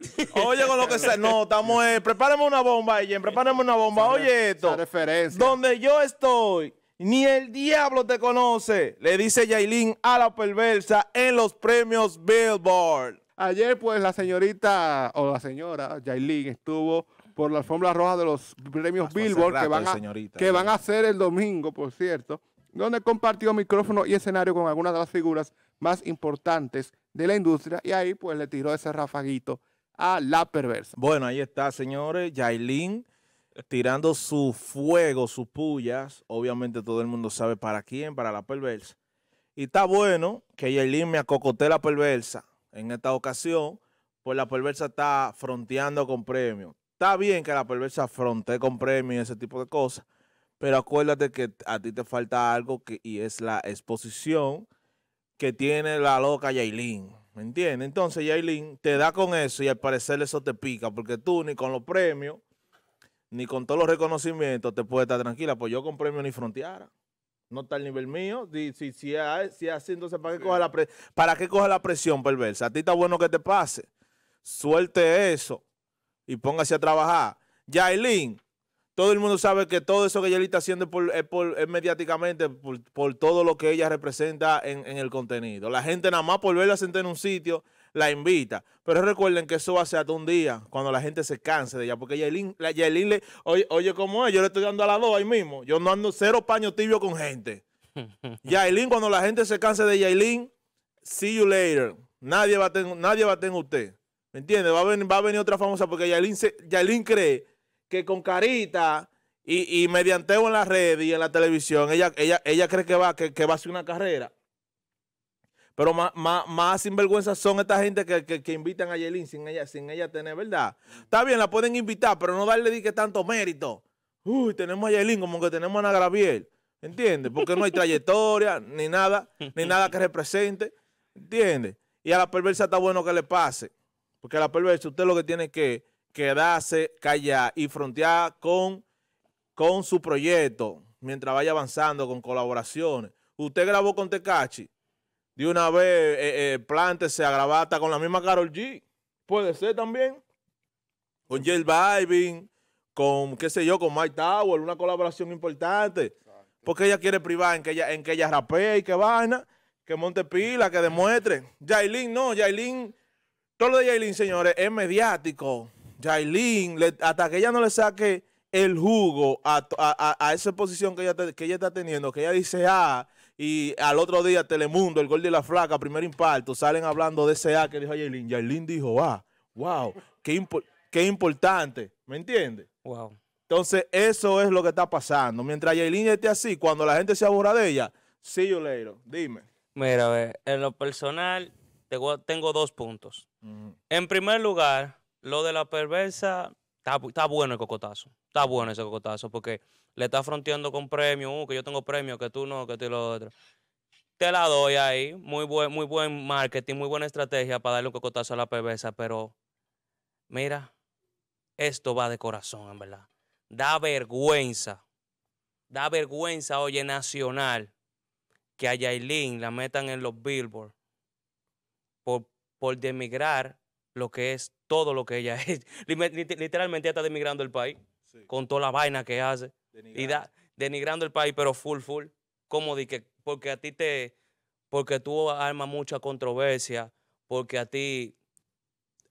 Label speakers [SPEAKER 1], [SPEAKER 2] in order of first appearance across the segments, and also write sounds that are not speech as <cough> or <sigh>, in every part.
[SPEAKER 1] <laughs> Oye, con lo que se. No, estamos. Eh, Prepárenme una bomba, Jen. Prepárenme una bomba. Oye, esto. Donde yo estoy, ni el diablo te conoce. Le dice Yailin a la perversa en los premios Billboard. Ayer, pues, la señorita o la señora Yailin estuvo por la alfombra roja de los premios Billboard que, van a, que van a hacer el domingo, por cierto, donde compartió micrófono y escenario con algunas de las figuras
[SPEAKER 2] más importantes de la industria y ahí pues le tiró
[SPEAKER 1] ese rafaguito a La Perversa. Bueno, ahí está, señores. Yailin tirando su fuego, sus pullas. Obviamente todo el mundo sabe para quién, para La Perversa. Y está bueno que Yailin me acocote La Perversa en esta ocasión, pues La Perversa está fronteando con premio. Está bien que La Perversa frontee con premio y ese tipo de cosas, pero acuérdate que a ti te falta algo que, y es la exposición que tiene la loca Yailin. ¿me entiendes? Entonces, Yailin te da con eso y al parecer eso te pica, porque tú ni con los premios, ni con todos los reconocimientos te puedes estar tranquila, pues yo con premios ni fronteara. No está al nivel mío. Si, si, si, es, ¿para qué, coja la ¿para coja la presión perversa? A ti está bueno que te pase. Suelte eso y póngase a trabajar. Yailin, todo el mundo sabe que todo eso que ella está haciendo es, mediáticamente por, todo lo que ella representa en, el contenido. La gente nada más por verla sentada en un sitio la invita. Pero recuerden que eso va a ser hasta un día, cuando la gente se canse de ella. Porque Yailin, le, oye, oye ¿cómo es? Yo le estoy dando a la dos ahí mismo. Yo no ando cero paño tibio con gente. <laughs> Yailin, cuando la gente se canse de Yailin, see you later. Nadie va a tener, nadie va a tener usted. ¿Me entiendes? Va a, venir, va a venir otra famosa porque Yailin, se, Yailin cree que con carita y, medianteo en la red y en la televisión, ella, ella, ella cree que va, que, va a hacer una carrera. Pero más, sinvergüenza son esta gente que, invitan a Yelin sin ella, sin ella tener, ¿verdad? Está bien, la pueden invitar, pero no darle di que tanto mérito. Uy, tenemos a Yelin como que tenemos a Ana Graviel. ¿Entiendes? Porque no hay trayectoria, <laughs> ni nada, ni nada que represente. ¿Entiendes? Y a la perversa está bueno que le pase. Porque a la perversa usted lo que tiene que quedarse callada y frontear con, con su proyecto mientras vaya avanzando con colaboraciones. Usted grabó con Tecachi, de una vez eh, eh, plántese a grabar hasta con la misma Carol G. Puede ser también. Con Jill Vibing, con qué sé yo, con Mike Tower, una colaboración importante. Porque ella quiere privar en que ella, en que ella rapee y que vaina, que monte pila, que demuestre. Jailin no, Jailin todo lo de Jailin señores, es mediático. Jailin, hasta que ella no le saque el jugo a, esa posición que ella, que ella está teniendo, que ella dice, ah, y al otro día Telemundo, el gol de la flaca, primer impacto, salen hablando de ese A que dijo Jailin. Jailin dijo, ah, wow, qué, qué importante, ¿me entiendes? Wow. Entonces, eso es lo que está pasando. Mientras Jailin esté así, cuando la gente se aburra de ella,
[SPEAKER 3] sí, yo dime. Mira, a ver, en lo personal, tengo, dos puntos. En primer lugar, lo de la perversa, está, bueno el cocotazo. Está bueno ese cocotazo porque le está fronteando con premios, uh, que yo tengo premio, que tú no, que tú lo otro. Te la doy ahí. Muy buen, muy buen marketing, muy buena estrategia para darle un cocotazo a la perversa, pero mira, esto va de corazón, en verdad. Da vergüenza. Da vergüenza, oye, nacional, que a Yailin la metan en los billboards por, por demigrar lo que es todo lo que ella <laughs> es. Literalmente está denigrando el país con toda la vaina que hace. Y denigrando el país, pero full, full. Como di porque a ti te, porque tú armas mucha controversia, porque a ti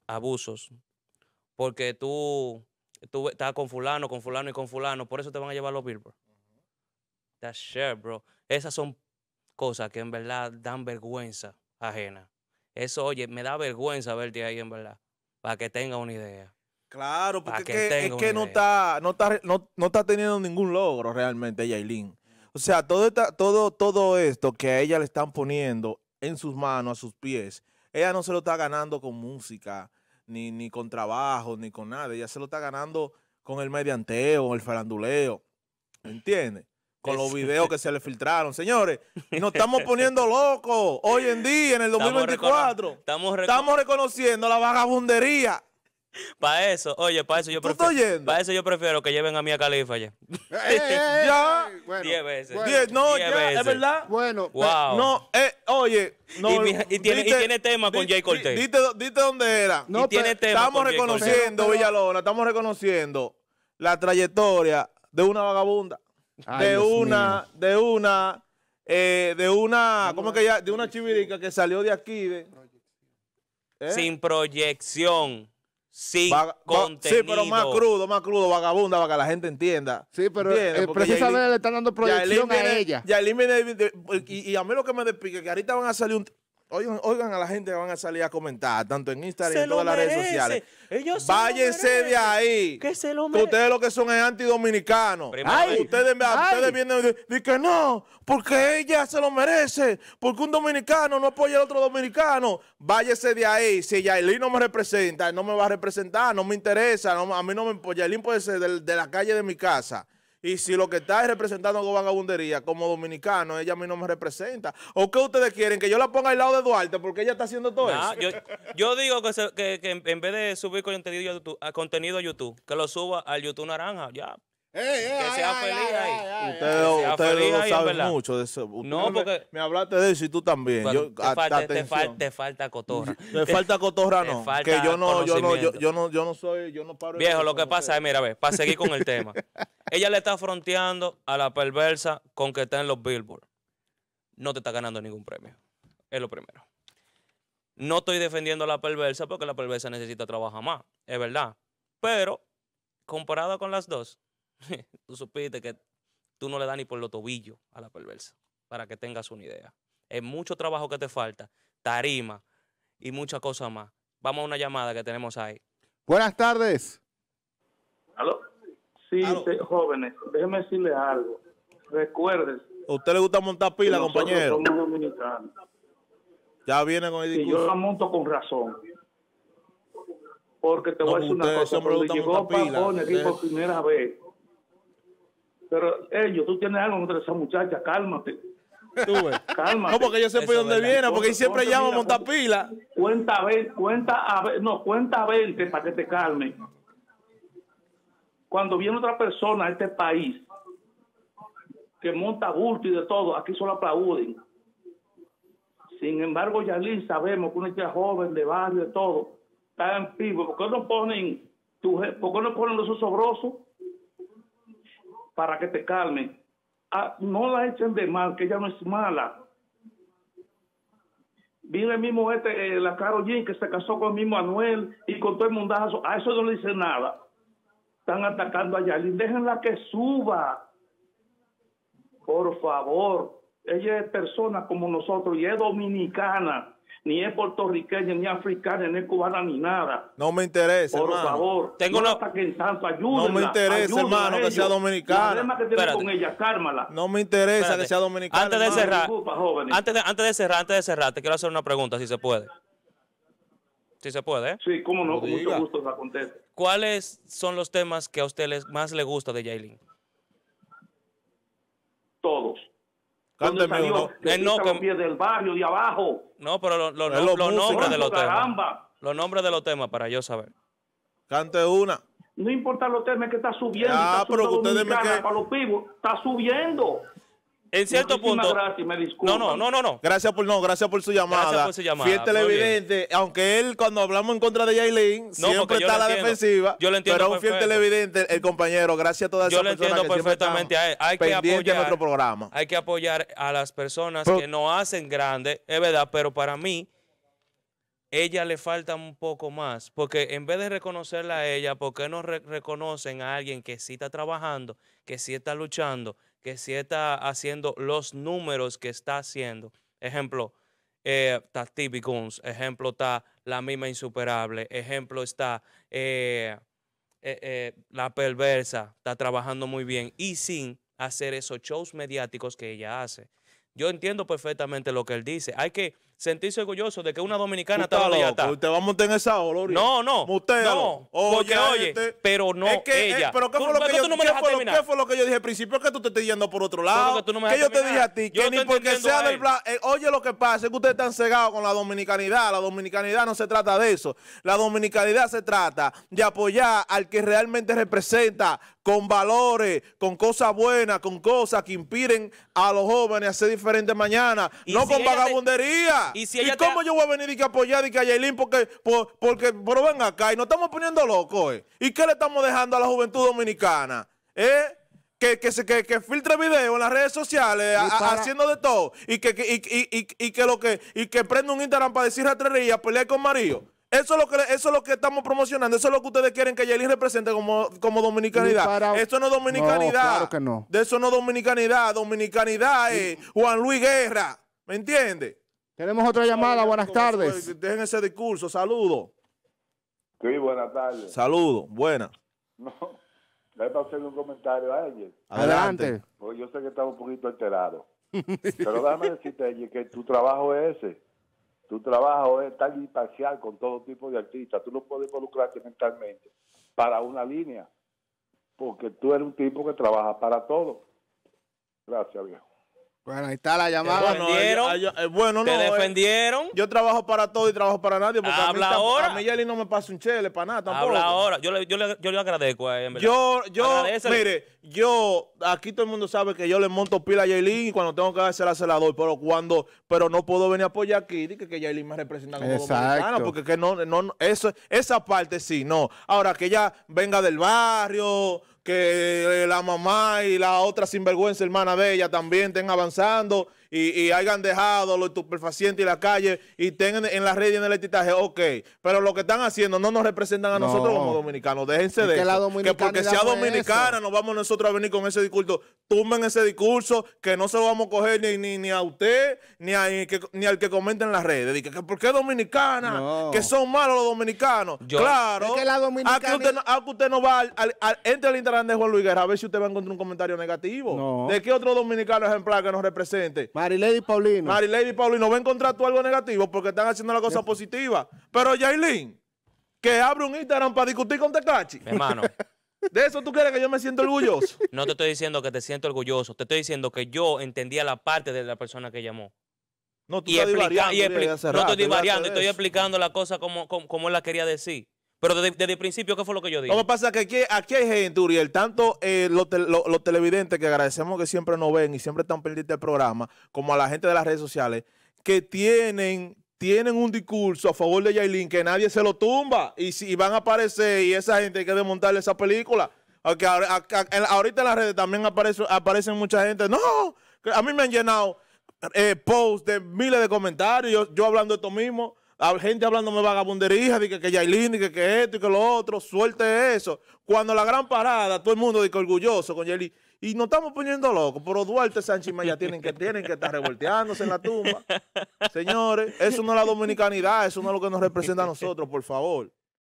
[SPEAKER 3] abusos, porque tú, tú estás con fulano, con fulano y con fulano, por eso te van a llevar los Billboard. That's shit, bro. Esas son cosas que en verdad dan vergüenza ajena. Eso, oye, me da vergüenza verte ahí, en verdad, para que tenga una idea. Claro, porque es que no
[SPEAKER 1] está, no, no, está teniendo ningún logro realmente, Yailin. O sea, todo, todo, todo esto que a ella le están poniendo en sus manos, a sus pies, ella no se lo está ganando con música, ni, ni con trabajo, ni con nada. Ella se lo está ganando con el medianteo, el faranduleo. ¿Entiendes? con los videos que se le filtraron. Señores, nos estamos poniendo <laughs> locos hoy en día, en el 2024.
[SPEAKER 3] Estamos,
[SPEAKER 1] reconociendo la vagabundería.
[SPEAKER 3] Para eso, oye, para eso yo prefiero. eso yo prefiero que lleven a mi Califa ya. <laughs> Eh, ya. Bueno, diez veces. diez, no, es verdad. Bueno, eh, no, eh, oye. No, y, tiene, tema con Jay Cortez. Dite,
[SPEAKER 1] dónde era. No, tiene tema estamos reconociendo, Villalona, estamos reconociendo la trayectoria de una vagabunda de, una, de, una, eh, de una, ¿cómo es que ya? De
[SPEAKER 3] una chivirica que salió de aquí. De, ¿eh? Sin proyección. Sin contenido. Sí, pero más crudo,
[SPEAKER 1] más crudo, vagabunda, para que la gente entienda. Sí, pero eh, precisamente le están dando proyección a ella. ya y, y, a mí lo que me despique, que ahorita van a salir un, Oigan, a la gente que van a salir a comentar, tanto en Instagram y en todas las redes sociales. Váyense Váyanse de ahí. Que ustedes lo que son es antidominicanos. ustedes, ustedes vienen y que no, porque ella se lo merece, porque un dominicano no apoya al otro dominicano. Váyense de ahí. Si Yailin no me representa, no me va a representar, no me interesa, a mí no me... Pues Yailin puede ser de, de la calle de mi casa. Y si lo que está es representando a vagabundería como dominicano, ella a mí no me representa. ¿O qué ustedes quieren? Que yo la ponga al lado de Duarte porque ella está haciendo todo eso.
[SPEAKER 3] Yo, digo que, en vez de subir contenido a YouTube, contenido YouTube, que lo suba al YouTube Naranja, ya. que sea feliz Ustedes, saben mucho
[SPEAKER 1] de eso. no, porque. Me, hablaste de eso y tú también. te,
[SPEAKER 3] falta, cotorra. Te falta cotorra, no. yo no,
[SPEAKER 1] soy, Viejo, lo que pasa
[SPEAKER 3] es, mira, ve, para seguir con el tema. <laughs> Ella le está fronteando a la perversa con que está en los Billboard. No te está ganando ningún premio. Es lo primero. No estoy defendiendo a la perversa porque la perversa necesita trabajar más, es verdad. Pero, comparado con las dos, <laughs> tú supiste que tú no le das ni por los tobillos a la perversa, para que tengas una idea. Es mucho trabajo que te falta, tarima y muchas cosas más. Vamos a una llamada que tenemos ahí.
[SPEAKER 1] Buenas tardes.
[SPEAKER 3] ¿Aló?
[SPEAKER 2] Sí, jóvenes, déjeme decirle algo. Recuerden.
[SPEAKER 1] usted le gusta montar pila, compañero? Ya viene con el yo la
[SPEAKER 2] monto con razón. Porque te voy a decir una cosa. Cuando llegó Pajón aquí primera vez, pero, ellos, tú tienes algo entre esa muchacha, cálmate. No, porque yo sé por dónde viene, porque siempre llamo a cuenta pila. Cuenta, cuenta, a, no, cuenta 20 para que te calmen. Cuando viene otra persona a este país que monta gusto y de todo, aquí solo aplauden. Sin embargo, Yalín, sabemos que una chica joven de barrio, de todo, está en vivo. ¿Por qué no ponen, tu, por qué no ponen los osobrosos? para que te calmen. Ah, no la echen de mal, que ella no es mala. Vive mismo este, eh, la Carol Jean, que se casó con el mismo Anuel y con todo el mundazo. A eso no le dice nada. Están atacando a Dejen Déjenla que suba. Por favor. Ella es persona como nosotros y es dominicana ni es puertorriqueña, ni africana, ni es cubana, ni nada. No me interesa, Por favor, Tengo no una... en tanto, ayúdenla, No me interesa, hermano, que sea dominicana. El
[SPEAKER 3] que con ella,
[SPEAKER 1] cármala. No me interesa que sea dominicana. Antes de cerrar, disculpa,
[SPEAKER 3] antes, de, antes de cerrar, antes de cerrar, te quiero hacer una pregunta, si se puede. Si se puede, ¿eh? Sí, cómo no, con mucho gusto la contesto. ¿Cuáles son los temas que a usted más le gusta de Jailin? Cánteme uno. ...el eh, no, que...
[SPEAKER 2] del barrio de abajo. No, pero los nombres de los temas.
[SPEAKER 3] Los nombres de los temas para yo saber.
[SPEAKER 2] Cante una. No importa los temas que está subiendo. Ah, pero ustedes me que... para
[SPEAKER 1] está subiendo. En cierto punto. Gracias, No, no, no, no, Gracias por no, gracias por su llamada. Gracias Fiel televidente, aunque él cuando hablamos en contra de Jaylin no, siempre está a la defensiva. Yo entiendo. Pero un fiel televidente, el compañero, gracias a todas las personas. Yo lo entiendo perfectamente a él. Hay que apoyar nuestro programa.
[SPEAKER 3] Hay que apoyar a las personas que no hacen grande, es verdad, pero para mí ella le falta un poco más, porque en vez de reconocerla a ella, ¿por qué no reconocen a alguien que sí está trabajando, que sí está luchando? que si está haciendo los números que está haciendo. Ejemplo, eh, está TV Guns, ejemplo está La Misma Insuperable, ejemplo está eh, eh, La Perversa, está trabajando muy bien y sin hacer esos shows mediáticos que ella hace. Yo entiendo perfectamente lo que él dice. Hay que sentirse orgulloso de que una dominicana Estaba donde ella
[SPEAKER 1] Usted va a montar en esa No, no. Usted. No, oye, porque oye, este, pero no ella. pero ¿qué fue, lo que yo, que yo dije al principio? Es que tú te estás yendo por otro lado. Que, yo te dije a ti, que ni porque sea del plan eh, oye, lo que pasa es que ustedes están cegados con la dominicanidad. La dominicanidad no se trata de eso. La dominicanidad se trata de apoyar al que realmente representa con valores, con cosas buenas, con cosas que inspiren a los jóvenes a ser diferentes mañana. No con vagabundería. Y, cómo yo voy a venir y que apoyar y que a Yailin porque, por, ven acá y nos estamos poniendo locos, eh. ¿Y qué le estamos dejando a la juventud dominicana? ¿Eh? Que, se, filtre video en las redes sociales haciendo de todo y que, que lo que y que prenda un Instagram para decir a a pelear con Mario. Eso es, lo que, eso lo que estamos promocionando, eso es lo que ustedes quieren que Yailin represente como, como dominicanidad. Eso no es dominicanidad. De eso no es dominicanidad. Dominicanidad es Juan Luis Guerra. ¿Me entiendes?
[SPEAKER 2] Tenemos otra llamada, buenas tardes.
[SPEAKER 1] Dejen ese discurso, saludo. Sí, buenas tardes. Saludo, buena.
[SPEAKER 2] No, le a hacer un comentario a
[SPEAKER 1] Adelante.
[SPEAKER 2] Porque yo sé que estaba un poquito alterado.
[SPEAKER 1] <laughs> pero déjame
[SPEAKER 2] decirte, que tu trabajo es ese. Tu trabajo es tan imparcial con todo tipo de artistas. Tú no puedes involucrarte mentalmente para una línea, porque tú eres un tipo que trabaja para todo.
[SPEAKER 1] Gracias, viejo. Bueno, ahí está la eh, llamada. Me defendieron. Bueno, eh, eh, defendieron. yo trabajo para todo y trabajo para nadie. Porque Habla a mí, ahora. A mí no me pasa un chele para nada Habla ahora.
[SPEAKER 3] Yo le, yo yo agradezco a él, Yo, yo, mire, yo,
[SPEAKER 1] aquí todo el mundo sabe que yo le monto pila a Yailin y cuando tengo que hacer se la pero cuando, pero no puedo venir a apoyar aquí, dije que Yailin me representa como porque que no, no, eso, esa parte sí, no. Ahora que ella venga del barrio, que eh, la mamá y la otra sinvergüenza hermana de ella también estén avanzando y, y hayan dejado los estupefacientes y la calle y tengan en, las redes y en el etiquetaje, ok. Pero lo que están haciendo no nos representan a nosotros como dominicanos. Déjense de que, eso. porque sea dominicana nos vamos nosotros a venir con ese discurso. Tumben ese discurso que no se lo vamos a coger ni, ni, a usted ni, a, ni, al que comente en las redes. Dice que, ¿por dominicana? Que son malos los dominicanos. Claro. Es usted, no, va al, al, al, entre internet de Juan Luis Guerra a ver si usted va a encontrar un comentario negativo. ¿De qué otro dominicano ejemplar que nos represente? Marilady Paulino. Marilady Paulino va a encontrar tú algo negativo porque están haciendo la cosa positiva. Pero Jailin, que abre un Instagram para discutir con Tecachi. Hermano. <laughs> ¿De eso tú quieres que yo me siento orgulloso?
[SPEAKER 3] <laughs> No te estoy diciendo que te siento orgulloso. Te estoy diciendo que yo entendía la parte de la persona que llamó.
[SPEAKER 1] No, tú y estás no estoy divariando, estoy
[SPEAKER 3] explicando la cosa como, como, como él la quería decir. Pero desde, el principio, ¿qué fue lo que yo dije? Lo que
[SPEAKER 1] pasa es que aquí, hay gente, Uriel, tanto eh, los, televidentes que agradecemos que siempre nos ven y siempre están pendientes del programa, como a la gente de las redes sociales, que tienen, tienen un discurso a favor de Yailin que nadie se lo tumba. Y, si, van a aparecer, y esa gente hay que desmontarle esa película. Porque ahorita en las redes también aparecen mucha gente. No, a mí me han llenado eh, posts de miles de comentarios, yo, yo hablando de esto mismo gente hablándome vagabundería, de que, que Yailin, de que, que, esto y que lo otro, suelte eso. Cuando la gran parada, todo el mundo dice orgulloso con Yailin. Y nos estamos poniendo locos, pero Duarte Sánchez Maya tienen que, tienen que estar revolteándose en la tumba. <laughs> Señores, eso no es la dominicanidad, eso no es lo que nos representa a nosotros, por favor.